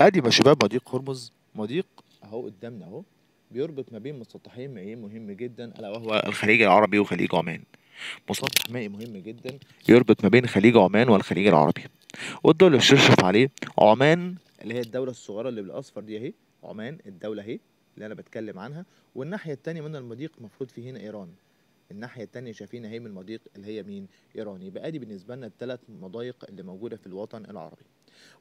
ادي بقى شباب مضيق هرمز مضيق اهو قدامنا اهو بيربط ما بين مسطحين مائيين مهم جدا الا وهو الخليج العربي وخليج عمان مسطح مائي مهم جدا يربط ما بين خليج عمان والخليج العربي والدول اللي بتشرف عليه عمان اللي هي الدوله الصغيره اللي بالاصفر دي اهي عمان الدوله اهي اللي انا بتكلم عنها والناحيه الثانيه من المضيق المفروض في هنا ايران الناحيه الثانيه شايفين اهي من المضيق اللي هي مين ايران يبقى ادي بالنسبه لنا الثلاث مضايق اللي موجوده في الوطن العربي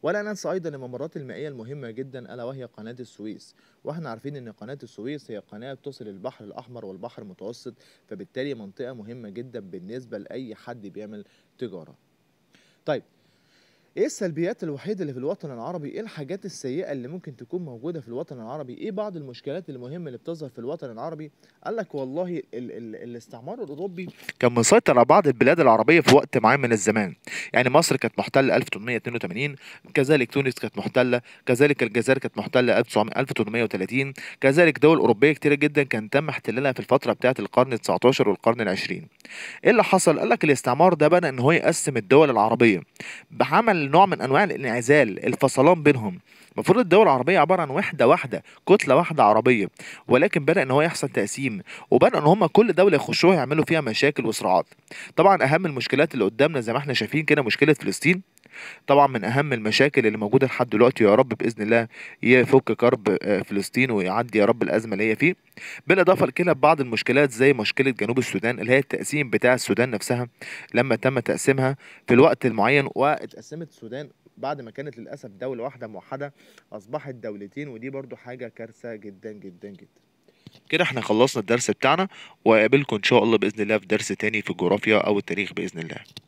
ولا ننسى أيضا الممرات المائية المهمة جدا ألا وهي قناة السويس واحنا عارفين أن قناة السويس هي قناة بتصل البحر الأحمر والبحر المتوسط فبالتالي منطقة مهمة جدا بالنسبة لأي حد بيعمل تجارة طيب ايه السلبيات الوحيده اللي في الوطن العربي ايه الحاجات السيئه اللي ممكن تكون موجوده في الوطن العربي ايه بعض المشكلات المهمه اللي بتظهر في الوطن العربي قال لك والله ال ال الاستعمار الاوروبي كان مسيطر على بعض البلاد العربيه في وقت معين من الزمان يعني مصر كانت محتله 1882 كذلك تونس كانت محتله كذلك الجزائر كانت محتله 1830 كذلك دول اوروبيه كتيره جدا كان تم احتلالها في الفتره بتاعه القرن 19 والقرن العشرين ايه اللي حصل قال لك الاستعمار ده بدا ان هو يقسم الدول العربيه بعمل عمل نوع من انواع الانعزال الفصلان بينهم المفروض الدول العربيه عباره عن وحده واحده كتله واحده عربيه ولكن بدا ان هو يحصل تقسيم وبدا ان هم كل دوله يخشوها يعملوا فيها مشاكل وصراعات طبعا اهم المشكلات اللي قدامنا زي ما احنا شايفين كده مشكله فلسطين طبعا من اهم المشاكل اللي موجوده لحد دلوقتي يا رب باذن الله يفك كرب آه، فلسطين ويعدي يا رب الازمه اللي هي فيه بالاضافه لكده بعض المشكلات زي مشكله جنوب السودان اللي هي التقسيم بتاع السودان نفسها لما تم تقسيمها في الوقت المعين واتقسمت السودان بعد ما كانت للاسف دوله واحده موحده اصبحت دولتين ودي برضو حاجه كارثه جدا جدا جدا كده احنا خلصنا الدرس بتاعنا وقابلكم ان شاء الله باذن الله في درس تاني في الجغرافيا او التاريخ باذن الله